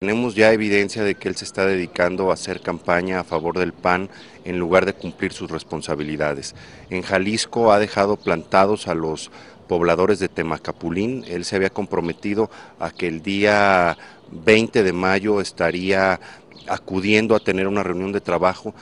Tenemos ya evidencia de que él se está dedicando a hacer campaña a favor del PAN en lugar de cumplir sus responsabilidades. En Jalisco ha dejado plantados a los pobladores de Temacapulín. Él se había comprometido a que el día 20 de mayo estaría acudiendo a tener una reunión de trabajo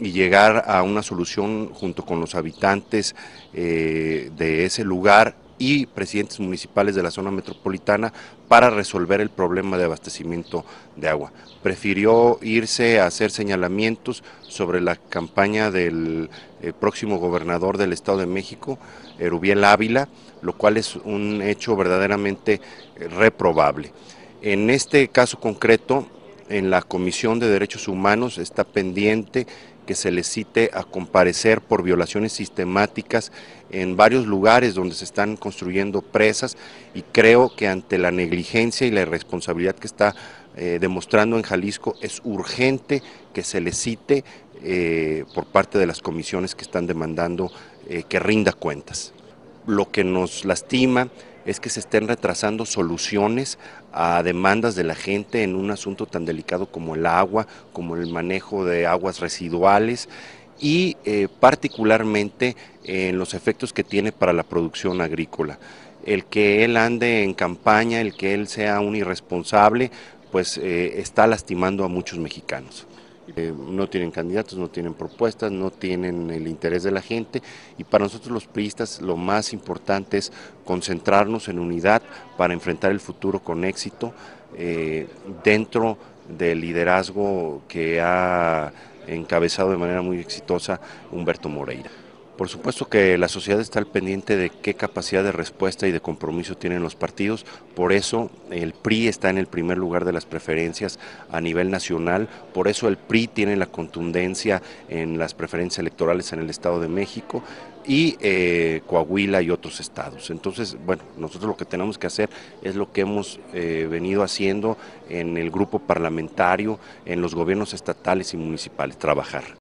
y llegar a una solución junto con los habitantes eh, de ese lugar y presidentes municipales de la zona metropolitana para resolver el problema de abastecimiento de agua. Prefirió irse a hacer señalamientos sobre la campaña del eh, próximo gobernador del Estado de México, Erubiel Ávila, lo cual es un hecho verdaderamente eh, reprobable. En este caso concreto, en la Comisión de Derechos Humanos está pendiente que se le cite a comparecer por violaciones sistemáticas en varios lugares donde se están construyendo presas y creo que ante la negligencia y la irresponsabilidad que está eh, demostrando en Jalisco es urgente que se le cite eh, por parte de las comisiones que están demandando eh, que rinda cuentas. Lo que nos lastima es que se estén retrasando soluciones a demandas de la gente en un asunto tan delicado como el agua, como el manejo de aguas residuales y eh, particularmente en los efectos que tiene para la producción agrícola. El que él ande en campaña, el que él sea un irresponsable, pues eh, está lastimando a muchos mexicanos. Eh, no tienen candidatos, no tienen propuestas, no tienen el interés de la gente y para nosotros los priistas lo más importante es concentrarnos en unidad para enfrentar el futuro con éxito eh, dentro del liderazgo que ha encabezado de manera muy exitosa Humberto Moreira. Por supuesto que la sociedad está al pendiente de qué capacidad de respuesta y de compromiso tienen los partidos, por eso el PRI está en el primer lugar de las preferencias a nivel nacional, por eso el PRI tiene la contundencia en las preferencias electorales en el Estado de México y eh, Coahuila y otros estados. Entonces, bueno, nosotros lo que tenemos que hacer es lo que hemos eh, venido haciendo en el grupo parlamentario, en los gobiernos estatales y municipales, trabajar.